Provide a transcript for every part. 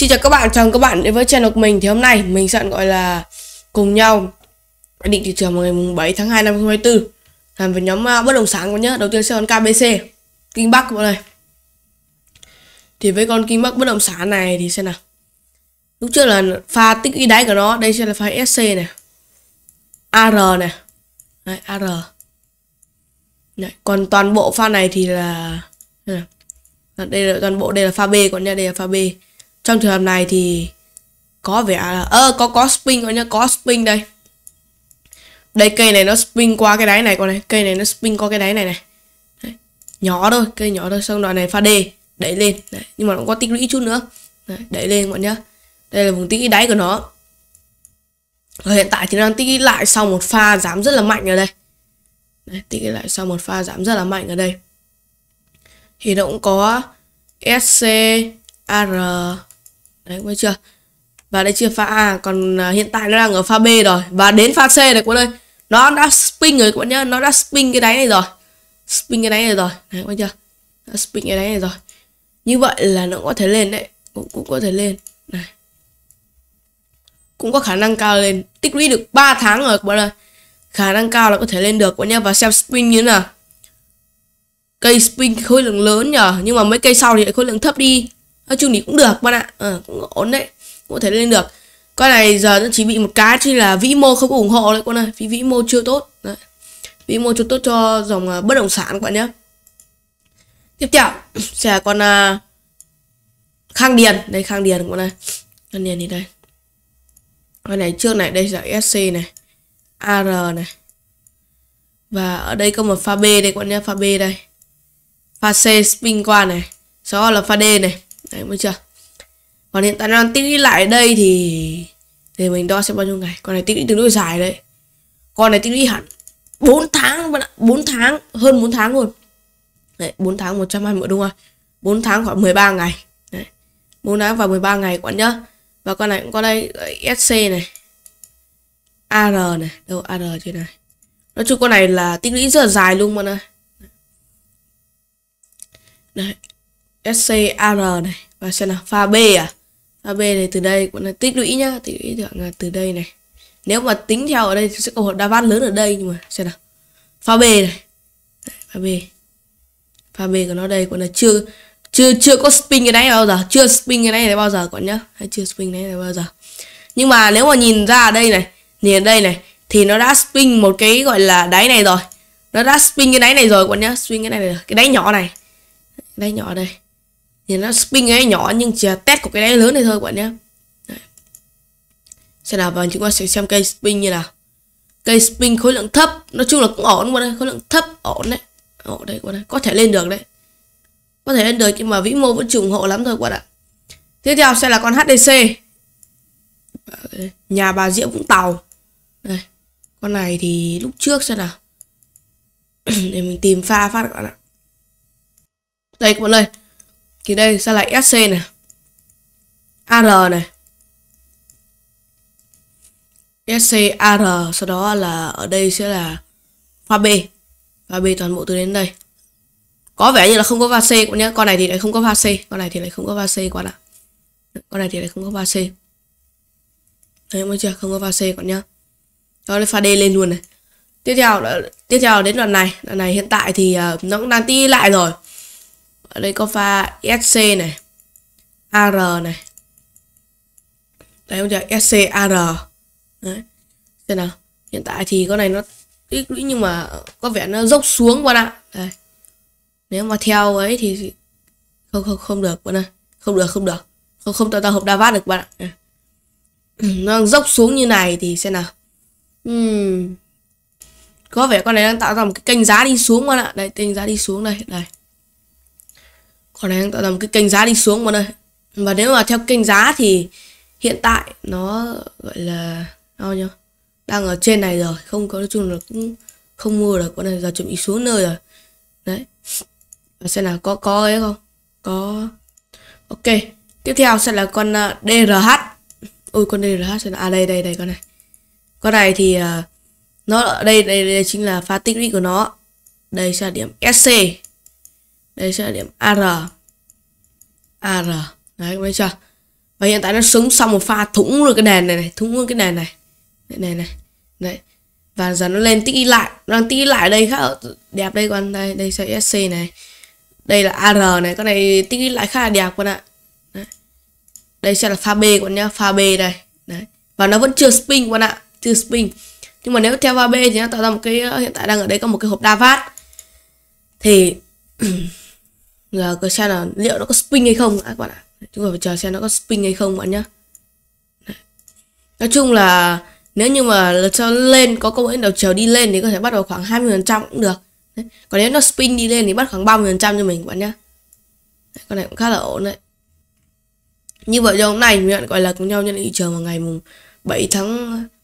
Xin chào các bạn, chào mừng các bạn đến với channel của mình Thì hôm nay mình sẽ gọi là cùng nhau định thị trường vào ngày 7 tháng 2 năm 2024 Làm với nhóm à, bất động sản của bạn nhé Đầu tiên sẽ con KBC Kinh Bắc các bạn này Thì với con Kinh Bắc bất động sản này thì xem nào Lúc trước là pha tích y đáy của nó Đây sẽ là pha SC này AR này Đấy, AR Đấy, Còn toàn bộ pha này thì là Đây là toàn bộ đây là pha B còn nha Đây là pha B trong trường hợp này thì có vẻ là ơ à, có có spin coi nhá, có spin đây. Đây cây này nó spin qua cái đáy này con này, cây này nó spin qua cái đáy này này. Đấy. Nhỏ thôi, cây nhỏ thôi, xong đoạn này pha đề đẩy lên. Đấy. Nhưng mà nó có tích lũy chút nữa. Đấy, đẩy lên bọn nhá. Đây là vùng tích lũy đáy của nó. Rồi hiện tại thì đang tích lũy lại sau một pha giảm rất là mạnh ở đây. Đấy, tích lũy lại sau một pha giảm rất là mạnh ở đây. Thì nó cũng có SCAR đấy quay chưa và đây chưa pha A còn à, hiện tại nó đang ở pha B rồi và đến pha C này của đây nó đã spin rồi các bạn nhá nó đã spin cái đáy này rồi spin cái đáy này rồi đấy quay chưa đã spin cái đáy này rồi như vậy là nó có thể lên đấy cũng cũng có thể lên này cũng có khả năng cao lên tích lũy được 3 tháng rồi các bạn ơi khả năng cao là có thể lên được các bạn nhá và xem spin như thế nào cây spin khối lượng lớn nhờ nhưng mà mấy cây sau thì khối lượng thấp đi nói chung thì cũng được bạn ạ à, cũng ổn đấy cũng có thể lên được con này giờ nó chỉ bị một cái chứ là vĩ mô không ủng hộ đấy con này vì vĩ mô chưa tốt đấy. vĩ mô chưa tốt cho dòng ờ, bất động sản các bạn nhé tiếp theo sẽ là con uh, khang điền đây khang điền con này khang điền thì đây con này trước này đây là sc này ar này và ở đây có một pha b đây các bạn nhé pha b đây pha c spin qua này sau là pha d này đấy mới chưa còn hiện tại đang tích lũy lại đây thì thì mình đo xem bao nhiêu ngày con này tích lũy tương đối dài đấy con này tích lũy hẳn 4 tháng bạn ạ 4 tháng hơn 4 tháng luôn đấy 4 tháng 120 đúng không 4 tháng khoảng 13 ngày đấy 4 tháng và 13 ngày các nhá và con này cũng có đây SC này AR này đâu AR trên này nói chung con này là tích lũy rất là dài luôn mà này đấy SCAR này và xem là pha B à pha B này từ đây cũng là tích lũy nhá tích lũy được là từ đây này nếu mà tính theo ở đây thì sẽ có một đa bát lớn ở đây nhưng mà xem nào pha B này pha B pha B của nó đây cũng là chưa chưa chưa có spin cái này bao giờ chưa spin cái này này bao giờ còn nhá hay chưa spin cái này bao giờ nhưng mà nếu mà nhìn ra ở đây này nhìn ở đây này thì nó đã spin một cái gọi là đáy này rồi nó đã spin cái đáy này rồi còn nhá spin cái này, này rồi. cái đáy nhỏ này đáy nhỏ đây thì nó spin cái nhỏ nhưng chỉ test của cái đấy lớn này thôi bạn nhé đấy. sẽ là và chúng ta sẽ xem cây spin như nào cây spin khối lượng thấp nói chung là cũng ổn bạn ơi khối lượng thấp ổn đấy ổn đấy bạn ơi có thể lên được đấy có thể lên được nhưng mà vĩ mô vẫn ủng hộ lắm thôi bạn ạ tiếp theo sẽ là con HDC nhà bà Diễm Vũng Tàu đây con này thì lúc trước sẽ là để mình tìm pha phát các bạn ạ đây các bạn ơi thì đây sẽ là SC này AR này SC AR sau đó là ở đây sẽ là pha B pha B toàn bộ từ đến đây có vẻ như là không có pha C các nhé con này thì lại không có pha C con này thì lại không có pha C các ạ con này thì lại không có pha C thấy mới chưa không có pha C các nhá nhé cho nên pha D lên luôn này tiếp theo tiếp theo đến đoạn này đoạn này hiện tại thì ờ, nó cũng đang tí lại rồi ở đây có pha sc này ar này đây bây giờ sc ar đấy xem nào hiện tại thì con này nó tích lũy nhưng mà có vẻ nó dốc xuống bạn ạ đây nếu mà theo ấy thì không không không được bạn ơi không được không được không không tạo tạo hộp vát được bạn ạ nó dốc xuống như này thì xem nào uhm. có vẻ con này đang tạo ra một cái kênh giá đi xuống bạn ạ đây kênh giá đi xuống đây đây còn này đang tạo ra một cái kênh giá đi xuống mà đây và nếu mà theo kênh giá thì hiện tại nó gọi là sao nhá đang ở trên này rồi không có nói chung là cũng không mua được con này giờ chuẩn bị xuống nơi rồi đấy và xem là có có ấy không có ok tiếp theo sẽ là con à, drh ôi con drh sẽ là à đây đây đây con này con này thì uh, nó đây, đây đây chính là pha tích của nó đây sẽ là điểm sc đây sẽ là điểm ar ar đấy các bạn chưa và hiện tại nó sống xong một pha thủng rồi cái nền này này thủng luôn cái nền này này này này đấy và giờ nó lên tích lại nó đang tích lại đây khá đẹp đây con đây đây sẽ sc này đây là ar này con này tích lại khá là đẹp con ạ đấy. đây sẽ là pha b con nhá pha b đây đấy và nó vẫn chưa spin con ạ chưa spin nhưng mà nếu theo pha b thì nó tạo ra một cái hiện tại đang ở đây có một cái hộp đa vát thì uh, xem là liệu nó có spin hay không các bạn ạ chúng ta phải chờ xem nó có spin hay không bạn nhé nói chung là nếu như mà cho lên có công ứng đầu chiều đi lên thì có thể bắt vào khoảng 20% cũng được đấy. còn nếu nó spin đi lên thì bắt khoảng 30% cho mình bạn nhé đấy, con này cũng khá là ổn đấy như vậy cho hôm nay mình gọi là cùng nhau nhận thị trường vào ngày mùng 7 tháng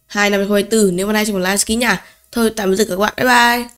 2 năm 2024 nếu mà nay trong một like ký nhà thôi tạm biệt các bạn bye bye